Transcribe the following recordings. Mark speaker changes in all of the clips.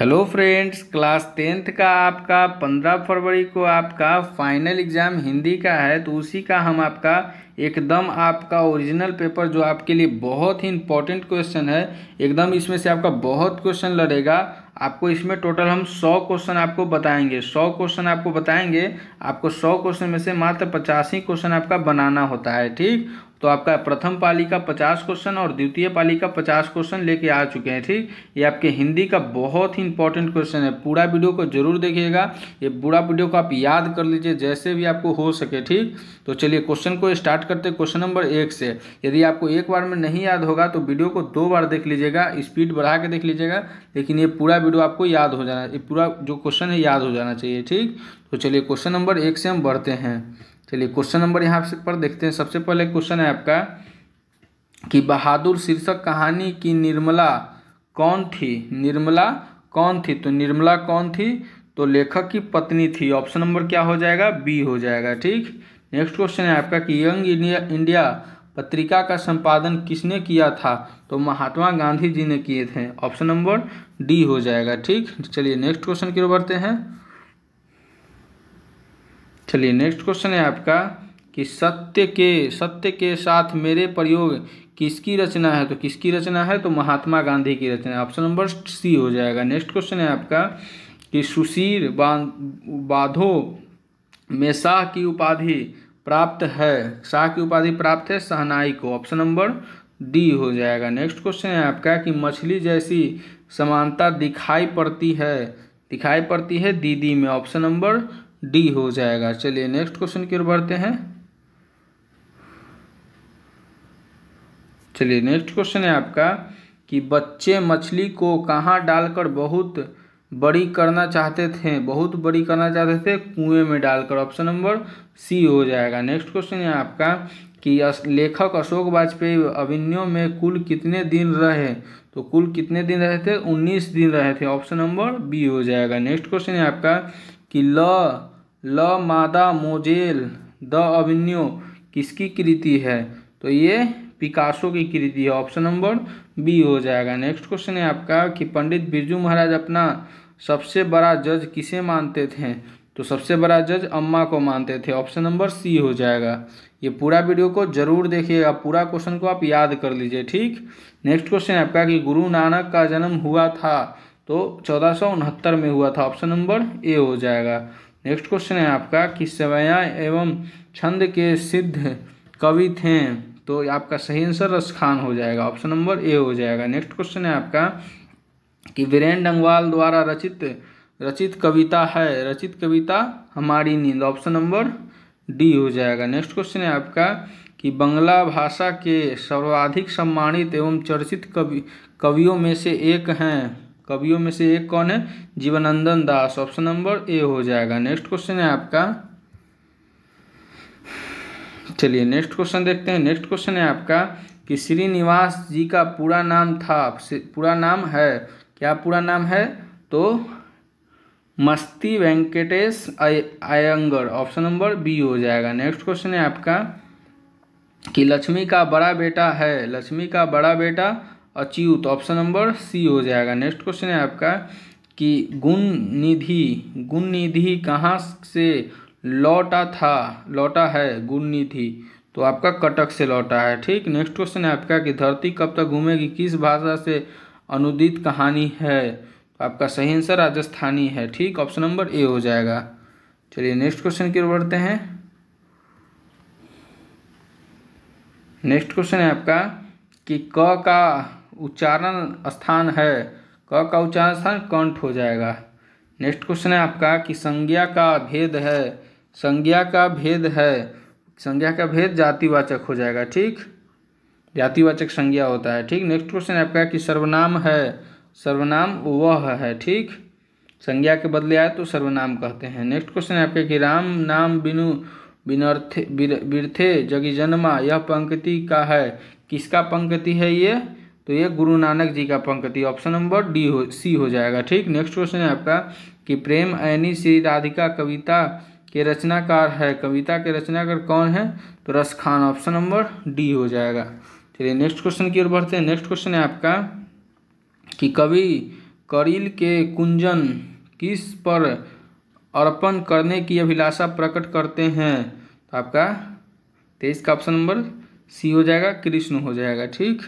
Speaker 1: hello friends class tenth का आपका पंद्रह फरवरी को आपका फाइनल एग्ज़ाम हिंदी का है तो उसी का हम आपका एकदम आपका ओरिजिनल पेपर जो आपके लिए बहुत ही इंपॉर्टेंट क्वेश्चन है एकदम इसमें से आपका बहुत क्वेश्चन लड़ेगा आपको इसमें टोटल हम सौ क्वेश्चन आपको बताएंगे सौ क्वेश्चन आपको बताएंगे आपको सौ क्वेश्चन में से मात्र पचासी क्वेश्चन आपका बनाना होता है ठीक तो आपका प्रथम पाली का पचास क्वेश्चन और द्वितीय पाली का पचास क्वेश्चन लेके आ चुके हैं ठीक ये आपके हिंदी का बहुत ही इंपॉर्टेंट क्वेश्चन है पूरा वीडियो को जरूर देखिएगा ये पूरा वीडियो को आप याद कर लीजिए जैसे भी आपको हो सके ठीक तो चलिए क्वेश्चन को स्टार्ट करते क्वेश्चन नंबर एक से यदि आपको एक बार में नहीं याद होगा तो वीडियो को दो बार देख लीजिएगा स्पीड बढ़ा के देख लीजिएगा लेकिन ये पूरा वीडियो आपको याद हो जाना ये पूरा जो क्वेश्चन है याद हो जाना चाहिए ठीक तो चलिए क्वेश्चन नंबर एक से हम बढ़ते हैं चलिए क्वेश्चन नंबर यहाँ पर देखते हैं सबसे पहले क्वेश्चन है आपका कि बहादुर शीर्षक कहानी की निर्मला कौन थी निर्मला कौन थी तो निर्मला कौन थी तो लेखक की पत्नी थी ऑप्शन नंबर क्या हो जाएगा बी हो जाएगा ठीक नेक्स्ट क्वेश्चन है आपका कि यंग इंडिया इंडिया पत्रिका का संपादन किसने किया था तो महात्मा गांधी जी ने किए थे ऑप्शन नंबर डी हो जाएगा ठीक चलिए नेक्स्ट क्वेश्चन की ओर बढ़ते हैं चलिए नेक्स्ट क्वेश्चन है आपका कि सत्य के सत्य के साथ मेरे प्रयोग किसकी रचना है तो किसकी रचना है तो महात्मा गांधी की रचना ऑप्शन नंबर सी हो जाएगा नेक्स्ट क्वेश्चन है आपका कि सुशील बाधो में शाह की उपाधि प्राप्त है शाह की उपाधि प्राप्त है सहनाई को ऑप्शन नंबर डी हो जाएगा नेक्स्ट क्वेश्चन है आपका कि मछली जैसी समानता दिखाई पड़ती है दिखाई पड़ती है दीदी में ऑप्शन नंबर डी हो जाएगा चलिए नेक्स्ट क्वेश्चन की ओर बढ़ते हैं चलिए नेक्स्ट क्वेश्चन है आपका कि बच्चे मछली को कहाँ डालकर बहुत बड़ी करना चाहते थे बहुत बड़ी करना चाहते थे कुएं में डालकर ऑप्शन नंबर सी हो जाएगा नेक्स्ट क्वेश्चन है आपका कि लेखक अशोक वाजपेयी अभिनयों में कुल कितने दिन रहे तो कुल कितने दिन रहे थे उन्नीस दिन रहे थे ऑप्शन नंबर बी हो जाएगा नेक्स्ट क्वेश्चन है आपका कि ल ल मादा मोजेल द अविन्यो किसकी कृति है तो ये पिकासो की कृति है ऑप्शन नंबर बी हो जाएगा नेक्स्ट क्वेश्चन है आपका कि पंडित बिरजू महाराज अपना सबसे बड़ा जज किसे मानते थे तो सबसे बड़ा जज अम्मा को मानते थे ऑप्शन नंबर सी हो जाएगा ये पूरा वीडियो को जरूर देखिएगा पूरा क्वेश्चन को आप याद कर लीजिए ठीक नेक्स्ट क्वेश्चन है आपका कि गुरु नानक का जन्म हुआ था तो चौदह में हुआ था ऑप्शन नंबर ए हो जाएगा नेक्स्ट क्वेश्चन है आपका कि सवैया एवं छंद के सिद्ध कवि थे तो आपका सही आंसर रसखान हो जाएगा ऑप्शन नंबर ए हो जाएगा नेक्स्ट क्वेश्चन है आपका कि वीरेन डंगवाल द्वारा रचित रचित कविता है रचित कविता हमारी नींद ऑप्शन नंबर डी हो जाएगा नेक्स्ट क्वेश्चन है आपका कि बंगला भाषा के सर्वाधिक सम्मानित एवं चर्चित कवि कवियों में से एक हैं कवियों में से एक कौन है जीवनंदन दास ऑप्शन नंबर ए हो जाएगा नेक्स्ट क्वेश्चन है आपका चलिए नेक्स्ट क्वेश्चन देखते हैं नेक्स्ट क्वेश्चन है आपका कि श्रीनिवास जी का पूरा नाम था पूरा नाम है क्या पूरा नाम है तो Masti Venkatesh Iyengar option number B हो जाएगा नेक्स्ट क्वेश्चन है आपका कि लक्ष्मी का बड़ा बेटा है लक्ष्मी का बड़ा बेटा अचीव तो ऑप्शन नंबर सी हो जाएगा नेक्स्ट क्वेश्चन है आपका कि गुण निधि गुण निधि कहाँ से लौटा था लौटा है गुण निधि तो आपका कटक से लौटा है ठीक नेक्स्ट क्वेश्चन है आपका कि धरती कब तक घूमेगी किस भाषा से अनुदित कहानी है तो आपका सही आंसर राजस्थानी है ठीक ऑप्शन नंबर ए हो जाएगा चलिए नेक्स्ट क्वेश्चन की ओर बढ़ते हैं नेक्स्ट क्वेश्चन है आपका कि क का उच्चारण स्थान है क का उच्चारण स्थान कंठ हो जाएगा नेक्स्ट क्वेश्चन है आपका कि संज्ञा का भेद है संज्ञा का भेद है संज्ञा का भेद जातिवाचक हो जाएगा ठीक जातिवाचक संज्ञा होता है ठीक नेक्स्ट क्वेश्चन है आपका कि सर्वनाम है सर्वनाम वह है ठीक संज्ञा के बदले आए तो सर्वनाम कहते हैं नेक्स्ट क्वेश्चन है आपका कि राम नाम बिनु बिनर्थे बिरथे जगी जन्मा यह पंक्ति का है किसका पंक्ति है ये तो ये गुरु नानक जी का पंक्ति ऑप्शन नंबर डी हो सी हो जाएगा ठीक नेक्स्ट क्वेश्चन है आपका कि प्रेम ऐनी श्री राधिका कविता के रचनाकार है कविता के रचनाकार कौन है तो रस खान ऑप्शन नंबर डी हो जाएगा चलिए नेक्स्ट क्वेश्चन की ओर बढ़ते हैं नेक्स्ट क्वेश्चन है आपका कि कवि करील के कुंजन किस पर अर्पण करने की अभिलाषा प्रकट करते हैं तो आपका तेईस का ऑप्शन नंबर सी हो जाएगा कृष्ण हो जाएगा ठीक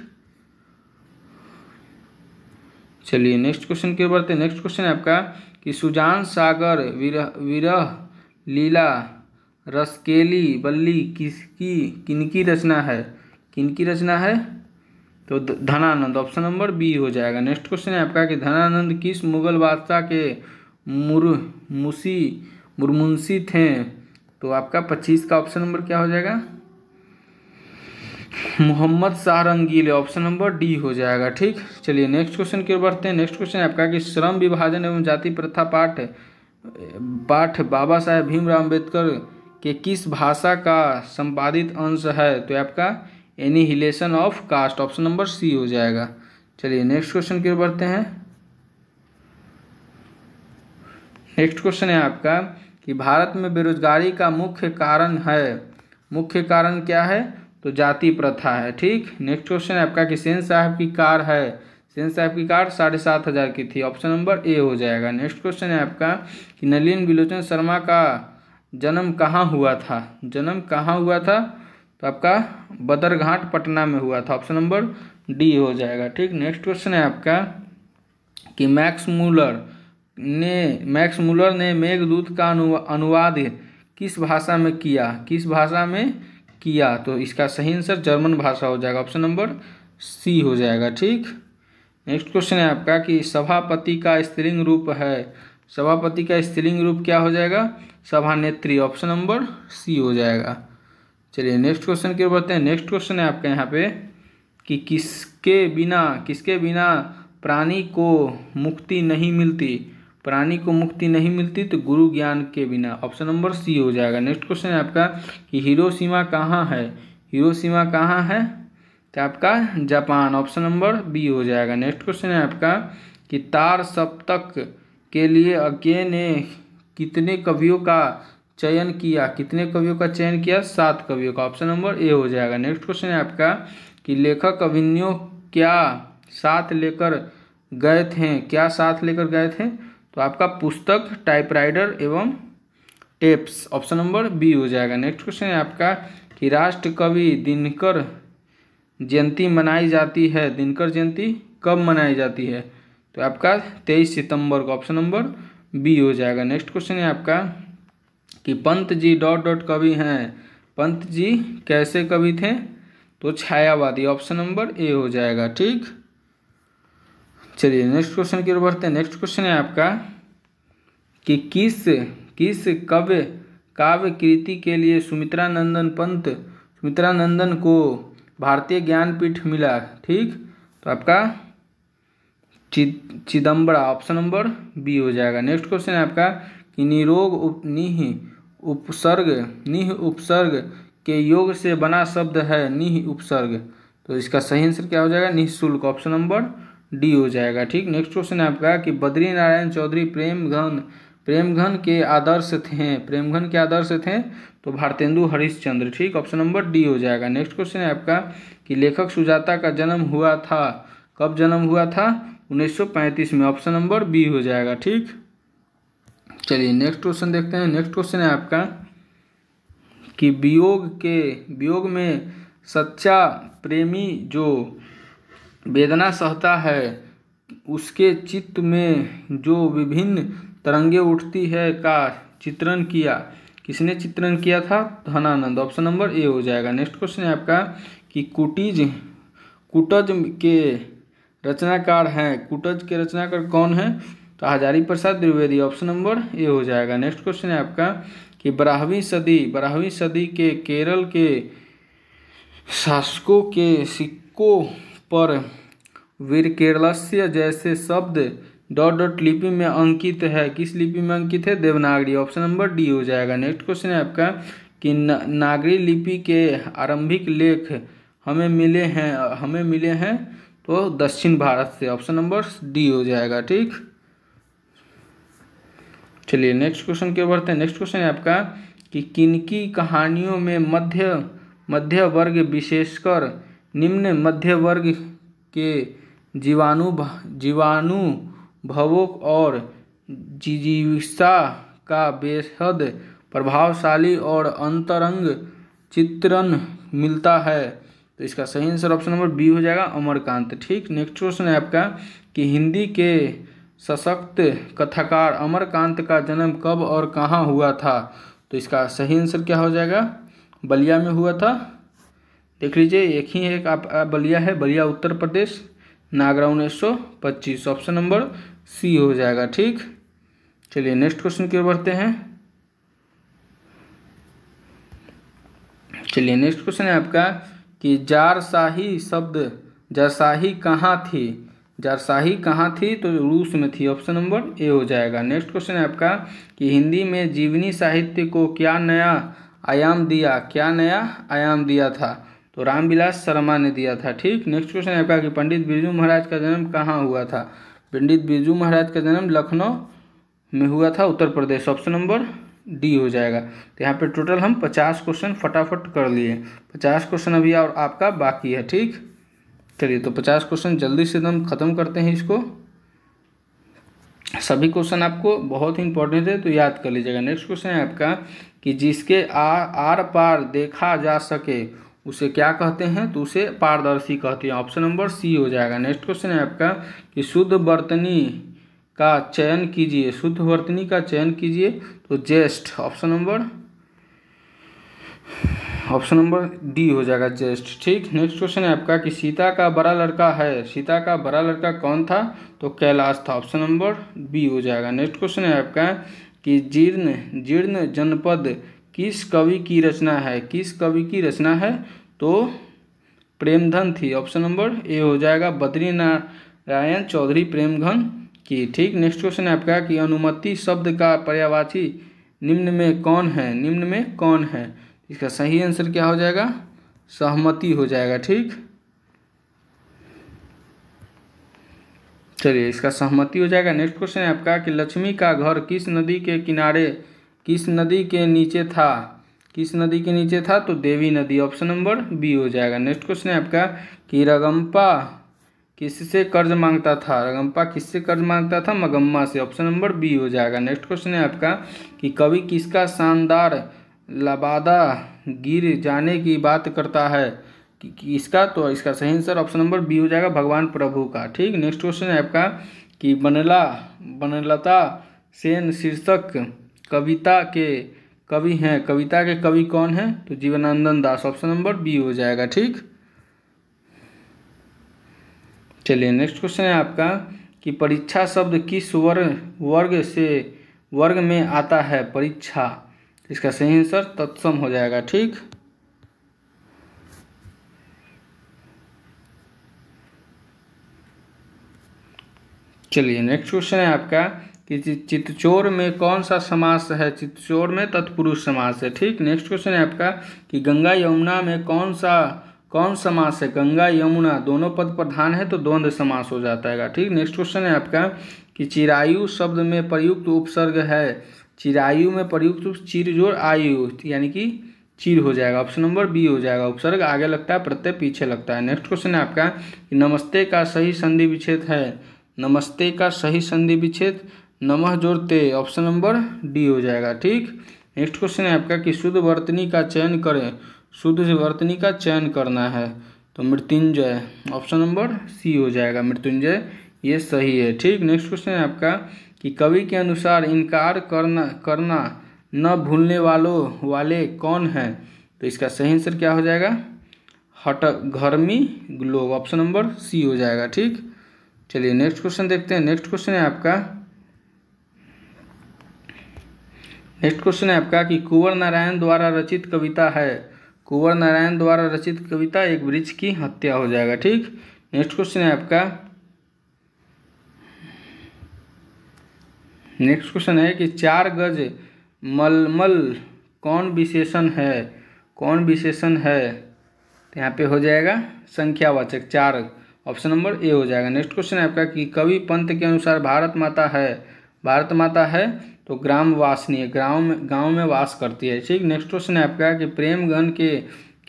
Speaker 1: चलिए नेक्स्ट क्वेश्चन की ओर बढ़ते हैं नेक्स्ट क्वेश्चन है आपका कि सुजान सागर विरह विरह लीला रसकेली बल्ली किसकी किनकी रचना है किनकी रचना है तो धनानंद ऑप्शन नंबर बी हो जाएगा नेक्स्ट क्वेश्चन है आपका कि धनानंद किस मुगल बादशाह के मुर मुसी मुरमुंशी थे तो आपका पच्चीस का ऑप्शन नंबर क्या हो जाएगा मोहम्मद सारंगील ऑप्शन नंबर डी हो जाएगा ठीक चलिए नेक्स्ट क्वेश्चन की ओर बढ़ते हैं नेक्स्ट क्वेश्चन आपका कि श्रम विभाजन एवं जाति प्रथा पाठ पाठ बाबा साहेब भीमराव अम्बेडकर के किस भाषा का संपादित अंश है तो आपका annihilation of caste option number C हो जाएगा चलिए नेक्स्ट क्वेश्चन की ओर बढ़ते हैं नेक्स्ट क्वेश्चन है आपका कि भारत में बेरोजगारी का मुख्य कारण है मुख्य कारण क्या है तो जाति प्रथा है ठीक नेक्स्ट क्वेश्चन है आपका कि सेन साहब की कार है सेन साहब की कार साढ़े सात हज़ार की थी ऑप्शन नंबर ए हो जाएगा नेक्स्ट क्वेश्चन है आपका कि नलिन विलोचन शर्मा का जन्म कहाँ हुआ था जन्म कहाँ हुआ था तो आपका बदरघाट पटना में हुआ था ऑप्शन नंबर डी हो जाएगा ठीक नेक्स्ट क्वेश्चन है आपका कि मैक्स मूलर ने मैक्स मूलर ने मेघदूत का अनुवाद किस भाषा में किया किस भाषा में किया तो इसका सही आंसर जर्मन भाषा हो जाएगा ऑप्शन नंबर सी हो जाएगा ठीक नेक्स्ट क्वेश्चन है आपका कि सभापति का स्त्रीलिंग रूप है सभापति का स्त्रीलिंग रूप क्या हो जाएगा सभानेत्री ऑप्शन नंबर सी हो जाएगा चलिए नेक्स्ट क्वेश्चन की ओर बढ़ते हैं नेक्स्ट क्वेश्चन है आपके यहाँ पे कि किसके बिना किसके बिना प्राणी को मुक्ति नहीं मिलती प्राणी को मुक्ति नहीं मिलती तो गुरु ज्ञान के बिना ऑप्शन नंबर सी हो जाएगा नेक्स्ट क्वेश्चन है आपका कि हीरो सीमा कहाँ है हीरो सीमा कहाँ है तो आपका जापान ऑप्शन नंबर बी हो जाएगा नेक्स्ट क्वेश्चन है आपका कि तार सप्तक के लिए अज्ञे ने कितने कवियों का चयन किया कितने कवियों का चयन किया सात कवियों का ऑप्शन नंबर ए हो जाएगा नेक्स्ट क्वेश्चन है आपका कि लेखक अभिनयों क्या साथ लेकर गए थे क्या साथ लेकर गए थे तो आपका पुस्तक टाइपराइटर एवं टेप्स ऑप्शन नंबर बी हो जाएगा नेक्स्ट क्वेश्चन है आपका कि राष्ट्र कवि दिनकर जयंती मनाई जाती है दिनकर जयंती कब मनाई जाती है तो आपका तेईस सितंबर का ऑप्शन नंबर बी हो जाएगा नेक्स्ट क्वेश्चन है आपका कि पंत जी डॉट डॉट कवि हैं पंत जी कैसे कवि थे तो छायावादी ऑप्शन नंबर ए हो जाएगा ठीक चलिए नेक्स्ट क्वेश्चन की ओर बढ़ते हैं नेक्स्ट क्वेश्चन है आपका कि किस किस कव्य काव्य कृति के लिए सुमित्रा नंदन पंत सुमित्रा नंदन को भारतीय ज्ञानपीठ मिला ठीक तो आपका चि चिदम्बरा ऑप्शन नंबर बी हो जाएगा नेक्स्ट क्वेश्चन है आपका कि निरोग उप निह उपसर्ग निह उपसर्ग के योग से बना शब्द है निह उपसर्ग तो इसका सही आंसर क्या हो जाएगा निःशुल्क ऑप्शन नंबर डी हो जाएगा ठीक नेक्स्ट क्वेश्चन है आपका कि बद्री नारायण चौधरी प्रेम घन प्रेमघन के आदर्श थे प्रेमघन के आदर्श थे तो भारतेंदु हरिश्चंद्र ठीक ऑप्शन नंबर डी हो जाएगा नेक्स्ट क्वेश्चन है आपका कि लेखक सुजाता का जन्म हुआ था कब जन्म हुआ था 1935 में ऑप्शन नंबर बी हो जाएगा ठीक चलिए नेक्स्ट क्वेश्चन देखते हैं नेक्स्ट क्वेश्चन है आपका कि वियोग के वियोग में सच्चा प्रेमी जो वेदना सहता है उसके चित्त में जो विभिन्न तरंगे उठती है का चित्रण किया किसने चित्रण किया था धनानंद ऑप्शन नंबर ए हो जाएगा नेक्स्ट क्वेश्चन है आपका कि कुटीज कुटज के रचनाकार हैं कुटज के रचनाकार कौन है तो Hazari Prasad Dwivedi option number A हो जाएगा नेक्स्ट क्वेश्चन है आपका कि बारहवीं सदी बारहवीं सदी के केरल के शासकों के सिक्कों पर वीरकेरलस्य जैसे शब्द डॉट डॉट लिपि में अंकित है किस लिपि में अंकित है देवनागरी ऑप्शन नंबर डी हो जाएगा नेक्स्ट क्वेश्चन है आपका कि नागरी लिपि के आरंभिक लेख हमें मिले हैं हमें मिले हैं तो दक्षिण भारत से ऑप्शन नंबर डी हो जाएगा ठीक चलिए नेक्स्ट क्वेश्चन क्या बढ़ते हैं नेक्स्ट क्वेश्चन है आपका कि किनकी कहानियों में मध्य मध्य वर्ग विशेषकर निम्न मध्य वर्ग के जीवाणु जीवाणु भवों और जिजीविषा का बेहद प्रभावशाली और अंतरंग चित्रण मिलता है तो इसका सही आंसर ऑप्शन नंबर बी हो जाएगा अमरकांत ठीक नेक्स्ट क्वेश्चन है आपका कि हिंदी के सशक्त कथाकार अमरकांत का जन्म कब और कहाँ हुआ था तो इसका सही आंसर क्या हो जाएगा बलिया में हुआ था देख लीजिए एक ही एक आप बलिया है बलिया उत्तर प्रदेश नागरा उन्नीस सौ पच्चीस ऑप्शन नंबर सी हो जाएगा ठीक चलिए नेक्स्ट क्वेश्चन की ओर बढ़ते हैं चलिए नेक्स्ट क्वेश्चन है आपका कि जारशाही शब्द जारशाही कहाँ थी जारशाही कहाँ थी तो रूस में थी ऑप्शन नंबर ए हो जाएगा नेक्स्ट क्वेश्चन है आपका कि हिंदी में जीवनी साहित्य को क्या नया आयाम दिया क्या नया आयाम दिया था तो रामविलास शर्मा ने दिया था ठीक नेक्स्ट क्वेश्चन आपका कि पंडित बिरजू महाराज का जन्म कहाँ हुआ था पंडित बिरजू महाराज का जन्म लखनऊ में हुआ था Uttar Pradesh option number D हो जाएगा तो यहाँ पे टोटल हम पचास क्वेश्चन फटाफट कर लिए पचास क्वेश्चन अभी और आपका बाकी है ठीक चलिए तो पचास क्वेश्चन जल्दी से एकदम तो ख़त्म करते हैं इसको सभी क्वेश्चन आपको बहुत ही इंपॉर्टेंट है तो याद कर लीजिएगा नेक्स्ट क्वेश्चन है आपका कि जिसके आ, आर पार देखा जा सके उसे क्या कहते हैं तो उसे पारदर्शी कहते हैं ऑप्शन नंबर सी हो जाएगा नेक्स्ट क्वेश्चन है आपका कि शुद्ध बर्तनी का चयन कीजिए शुद्ध बर्तनी का चयन कीजिए तो जेस्ट option number option number D हो जाएगा जेस्ट ठीक नेक्स्ट क्वेश्चन है आपका कि सीता का बड़ा लड़का है सीता का बड़ा लड़का कौन था तो कैलाश था ऑप्शन नंबर बी हो जाएगा नेक्स्ट क्वेश्चन है आपका कि जीर्ण जीर्ण जनपद किस कवि की रचना है किस कवि की रचना है तो प्रेमधन थी ऑप्शन नंबर ए हो जाएगा बद्री नारायण चौधरी प्रेमघन की ठीक नेक्स्ट क्वेश्चन है आपका कि अनुमति शब्द का पर्यावाची निम्न में कौन है निम्न में कौन है इसका सही आंसर क्या हो जाएगा सहमति हो जाएगा ठीक चलिए इसका सहमति हो जाएगा नेक्स्ट क्वेश्चन है आपका कि लक्ष्मी का घर किस नदी के किनारे किस नदी के नीचे था किस नदी के नीचे था तो देवी नदी ऑप्शन नंबर बी हो जाएगा नेक्स्ट क्वेश्चन है आपका कि रगम्पा किससे कर्ज मांगता था रगम्पा किससे कर्ज मांगता था मगम्मा से ऑप्शन नंबर बी हो जाएगा नेक्स्ट क्वेश्चन है आपका कि कवि किसका शानदार लबादा गिर जाने की बात करता है कि इसका तो इसका सही आंसर ऑप्शन नंबर बी हो जाएगा भगवान प्रभु का ठीक नेक्स्ट क्वेश्चन है आपका कि बनला बनलता सेन शीर्षक कविता के कवि हैं कविता के कवि कौन हैं तो Jivanandan Das option number B हो जाएगा ठीक चलिए नेक्स्ट क्वेश्चन है आपका कि परीक्षा शब्द किस वर्ग वर्ग से वर्ग में आता है परीक्षा इसका सही आंसर तत्सम हो जाएगा ठीक चलिए नेक्स्ट क्वेश्चन है आपका कि चित्तचोर में कौन सा समास है चित्तचोर में तत्पुरुष समास है ठीक नेक्स्ट क्वेश्चन है आपका कि गंगा यमुना में कौन सा कौन समास है गंगा यमुना दोनों पद प्रधान है तो द्वंद्व समास हो जाता है ठीक नेक्स्ट क्वेश्चन है आपका कि चिरायु शब्द में प्रयुक्त उपसर्ग है चिरायु में प्रयुक्त चिर जोर आयु यानी कि चीर हो जाएगा ऑप्शन नंबर बी हो जाएगा उपसर्ग आगे लगता है प्रत्यय पीछे लगता है नेक्स्ट क्वेश्चन है आपका कि नमस्ते का सही संधि विच्छेद है नमस्ते का सही संधि विच्छेद नमह जोड़ते ते ऑप्शन नंबर डी हो जाएगा ठीक नेक्स्ट क्वेश्चन है आपका कि शुद्ध वर्तनी का चयन करें शुद्ध वर्तनी का चयन करना है तो मृत्युंजय ऑप्शन नंबर सी हो जाएगा मृत्युंजय ये सही है ठीक नेक्स्ट क्वेश्चन है आपका कि कवि के अनुसार इनकार करना करना न भूलने वालों वाले कौन हैं तो इसका सही आंसर क्या हो जाएगा हट घर्मी ग्लोब ऑप्शन नंबर सी हो जाएगा ठीक चलिए नेक्स्ट क्वेश्चन देखते हैं नेक्स्ट क्वेश्चन है आपका नेक्स्ट क्वेश्चन है आपका कि कुंवर नारायण द्वारा रचित कविता है कुंवर नारायण द्वारा रचित कविता एक वृक्ष की हत्या हो जाएगा ठीक नेक्स्ट क्वेश्चन है आपका नेक्स्ट क्वेश्चन है कि चार गज मलमल कौन विशेषण है कौन विशेषण है तो यहाँ पे हो जाएगा संख्यावाचक चार ऑप्शन नंबर ए हो जाएगा नेक्स्ट क्वेश्चन है आपका कि कवि पंथ के अनुसार भारत माता है भारत माता है तो ग्राम वासनीय ग्राम में गाँव में वास करती है ठीक नेक्स्ट क्वेश्चन है आपका कि प्रेमगन के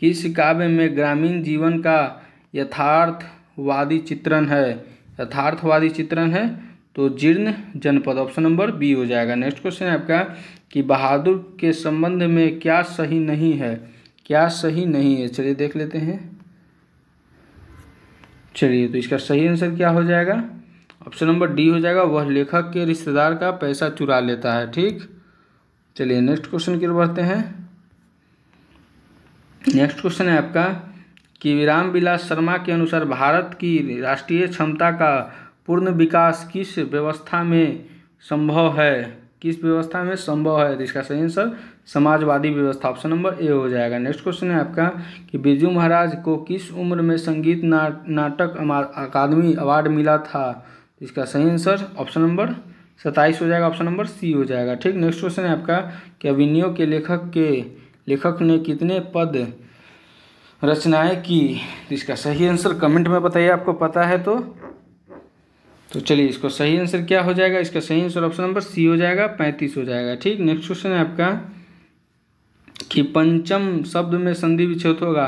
Speaker 1: किस काव्य में ग्रामीण जीवन का यथार्थवादी चित्रण है यथार्थवादी चित्रण है तो जीर्ण जनपद ऑप्शन नंबर बी हो जाएगा नेक्स्ट क्वेश्चन है आपका कि बहादुर के संबंध में क्या सही नहीं है क्या सही नहीं है चलिए देख लेते हैं चलिए तो इसका सही आंसर क्या हो जाएगा ऑप्शन नंबर डी हो जाएगा वह लेखक के रिश्तेदार का पैसा चुरा लेता है ठीक चलिए नेक्स्ट क्वेश्चन की ओर बढ़ते हैं नेक्स्ट क्वेश्चन है आपका कि विराम विलास शर्मा के अनुसार भारत की राष्ट्रीय क्षमता का पूर्ण विकास किस व्यवस्था में संभव है किस व्यवस्था में संभव है तो इसका सही आंसर समाजवादी व्यवस्था ऑप्शन नंबर ए हो जाएगा नेक्स्ट क्वेश्चन है आपका कि बिरजू महाराज को किस उम्र में संगीत ना, नाटक अकादमी अवार्ड मिला था इसका सही आंसर ऑप्शन नंबर सत्ताईस हो जाएगा ऑप्शन नंबर सी हो जाएगा ठीक नेक्स्ट क्वेश्चन है आपका कि अभिनयों के लेखक के लेखक ने कितने पद रचनाएं की इसका सही आंसर कमेंट में बताइए आपको पता है तो तो चलिए इसको सही आंसर क्या हो जाएगा इसका सही आंसर ऑप्शन नंबर सी हो जाएगा पैंतीस हो जाएगा ठीक नेक्स्ट क्वेश्चन है आपका कि पंचम शब्द में संधि विच्छेद होगा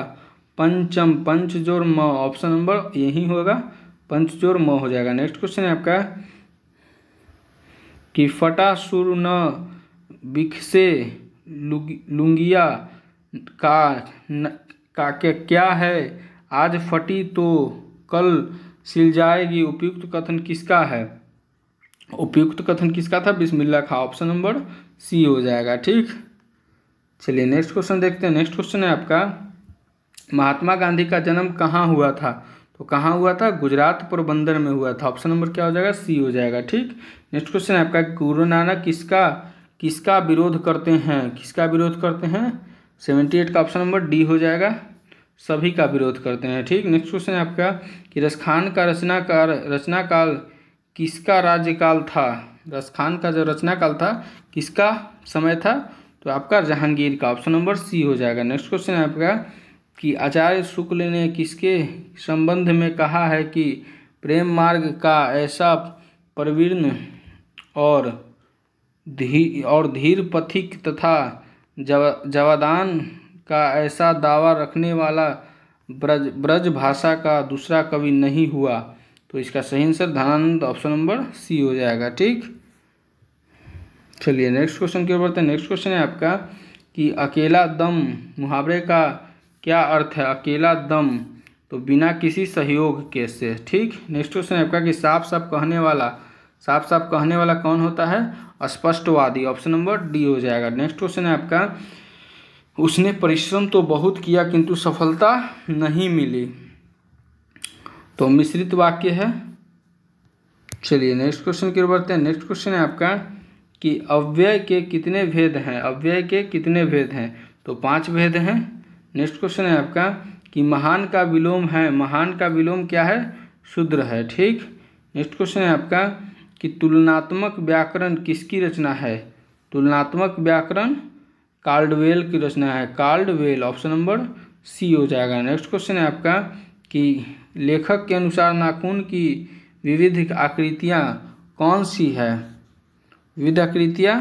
Speaker 1: पंचम पंच जोर म ऑप्शन नंबर यही होगा पंचजोर म हो जाएगा नेक्स्ट क्वेश्चन है आपका कि फटा सुर न बिखसे लुंगिया का न, का के क्या है आज फटी तो कल सिल जाएगी उपयुक्त कथन किसका है उपयुक्त कथन किसका था बिस्मिल्ला का ऑप्शन नंबर सी हो जाएगा ठीक चलिए नेक्स्ट क्वेश्चन देखते हैं नेक्स्ट क्वेश्चन है आपका महात्मा गांधी का जन्म कहाँ हुआ था तो कहाँ हुआ था गुजरात पोरबंदर में हुआ था ऑप्शन नंबर क्या हो जाएगा सी हो जाएगा ठीक नेक्स्ट क्वेश्चन आपका गुरु नानक किसका किसका विरोध करते हैं किसका विरोध करते हैं सेवेंटी एट का ऑप्शन नंबर डी हो जाएगा सभी का विरोध करते हैं ठीक नेक्स्ट क्वेश्चन है आपका कि रसखान का रचना का रचनाकाल किसका राज्यकाल था रसखान का जो रचनाकाल था किसका समय था तो आपका जहांगीर का ऑप्शन नंबर सी हो जाएगा नेक्स्ट क्वेश्चन है आपका कि आचार्य शुक्ल ने किसके संबंध में कहा है कि प्रेम मार्ग का ऐसा प्रवीर्ण और धी और धीर पथिक तथा जव जवादान का ऐसा दावा रखने वाला ब्रज ब्रज भाषा का दूसरा कवि नहीं हुआ तो इसका सही answer Dhanananda option number C हो जाएगा ठीक चलिए नेक्स्ट क्वेश्चन की ओर बढ़ते हैं नेक्स्ट क्वेश्चन है आपका कि अकेला दम मुहावरे का क्या अर्थ है अकेला दम तो बिना किसी सहयोग के से ठीक नेक्स्ट क्वेश्चन आपका कि साफ साफ कहने वाला साफ साफ कहने वाला कौन होता है स्पष्टवादी ऑप्शन नंबर डी हो जाएगा नेक्स्ट क्वेश्चन है आपका उसने परिश्रम तो बहुत किया किंतु सफलता नहीं मिली तो मिश्रित वाक्य है चलिए नेक्स्ट क्वेश्चन की ओर बढ़ते हैं नेक्स्ट क्वेश्चन है आपका कि अव्यय के कितने भेद हैं अव्यय के कितने भेद हैं तो पांच भेद हैं नेक्स्ट क्वेश्चन है आपका कि महान का विलोम है महान का विलोम क्या है शूद्र है ठीक नेक्स्ट क्वेश्चन है आपका कि तुलनात्मक व्याकरण किसकी रचना है तुलनात्मक व्याकरण कार्डवेल की रचना है कार्डवेल ऑप्शन नंबर सी हो जाएगा नेक्स्ट क्वेश्चन है आपका कि लेखक के अनुसार नाखून की विविध आकृतियाँ कौन सी है विविध आकृतियाँ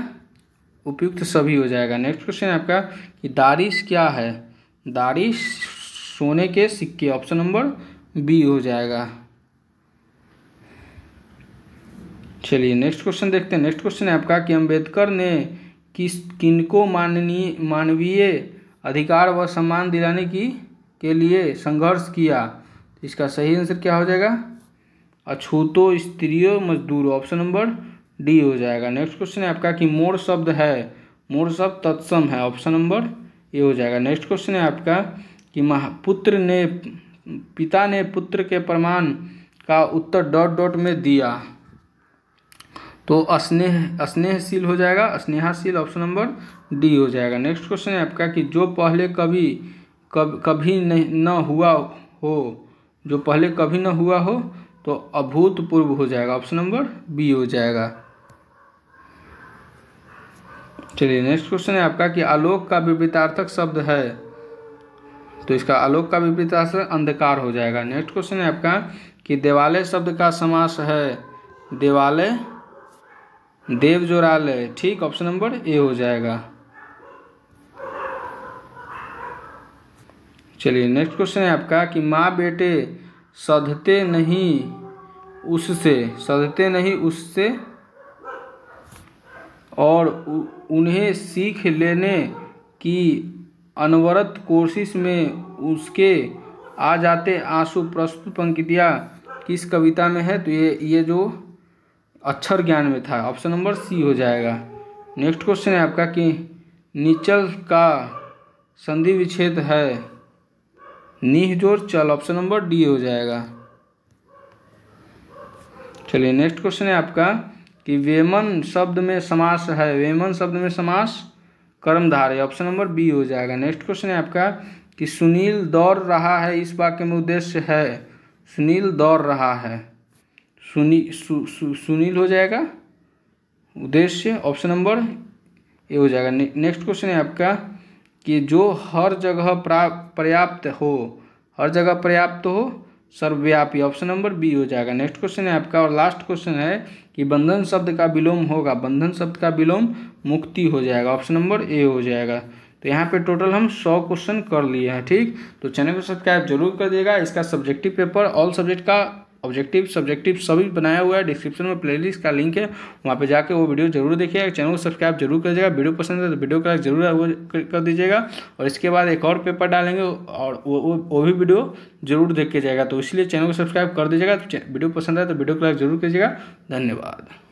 Speaker 1: उपयुक्त सभी हो जाएगा नेक्स्ट क्वेश्चन है आपका कि दारिश क्या है दाढ़ी सोने के सिक्के ऑप्शन नंबर बी हो जाएगा चलिए नेक्स्ट क्वेश्चन देखते हैं नेक्स्ट क्वेश्चन है आपका कि अंबेडकर ने किस किनको माननीय मानवीय अधिकार व सम्मान दिलाने की के लिए संघर्ष किया इसका सही आंसर क्या हो जाएगा अछूतो स्त्रियों मजदूर ऑप्शन नंबर डी हो जाएगा नेक्स्ट क्वेश्चन है आपका कि मोर शब्द है मोर शब्द तत्सम है ऑप्शन नंबर ये हो जाएगा नेक्स्ट क्वेश्चन है आपका कि महापुत्र ने पिता ने पुत्र के प्रमाण का उत्तर डॉट डॉट में दिया तो स्नेह स्नेहशील हो जाएगा स्नेहाशील ऑप्शन नंबर डी हो जाएगा नेक्स्ट क्वेश्चन है आपका कि जो पहले कभी कब कभी नहीं न हुआ हो जो पहले कभी न हुआ हो तो अभूतपूर्व हो जाएगा ऑप्शन नंबर बी हो जाएगा चलिए नेक्स्ट क्वेश्चन है आपका कि आलोक का विपरीतार्थक शब्द है तो इसका आलोक का विपरीतार्थक अंधकार हो जाएगा नेक्स्ट क्वेश्चन है आपका कि देवालय शब्द का समास है देवालय देव जोरालय ठीक ऑप्शन नंबर ए हो जाएगा चलिए नेक्स्ट क्वेश्चन है आपका कि माँ बेटे सधते नहीं उससे सधते नहीं उससे और उन्हें सीख लेने की अनवरत कोशिश में उसके आ जाते आंसू प्रस्तुत पंक्तियाँ किस कविता में है तो ये ये जो अक्षर ज्ञान में था ऑप्शन नंबर सी हो जाएगा नेक्स्ट क्वेश्चन है आपका कि निचल का संधि विच्छेद है जोर चल ऑप्शन नंबर डी हो जाएगा चलिए नेक्स्ट क्वेश्चन है आपका कि वेमन शब्द में समास है वेमन शब्द में समास कर्मधार है ऑप्शन नंबर बी हो जाएगा नेक्स्ट क्वेश्चन है आपका कि सुनील दौड़ रहा है इस वाक्य में उद्देश्य है सुनील दौड़ रहा है सुनी सु, सु, सुनील हो जाएगा उद्देश्य ऑप्शन नंबर ए हो जाएगा ने, नेक्स्ट क्वेश्चन है आपका कि जो हर जगह पर्याप्त हो हर जगह पर्याप्त हो सर्वव्यापी ऑप्शन नंबर बी हो जाएगा नेक्स्ट क्वेश्चन है आपका और लास्ट क्वेश्चन है कि बंधन शब्द का विलोम होगा बंधन शब्द का विलोम मुक्ति हो जाएगा ऑप्शन नंबर ए हो जाएगा तो यहाँ पे टोटल हम सौ क्वेश्चन कर लिए हैं ठीक तो चैनल को सब्सक्राइब जरूर कर दिएगा इसका सब्जेक्टिव पेपर ऑल सब्जेक्ट का ऑब्जेक्टिव सब्जेक्टिव सभी बनाया हुआ है डिस्क्रिप्शन में प्लेलिस्ट का लिंक है वहाँ पे जाकर वो वीडियो जरूर देखिएगा चैनल को सब्सक्राइब जरूर कर दीजिएगा वीडियो पसंद है तो वीडियो का लाइक जरूर कर दीजिएगा और इसके बाद एक और पेपर डालेंगे और वो वो, वो भी वीडियो जरूर देख के जाएगा तो इसलिए चैनल को सब्सक्राइब कर दीजिएगा तो वीडियो पसंद है तो वीडियो को लाइक जरूर कीजिएगा धन्यवाद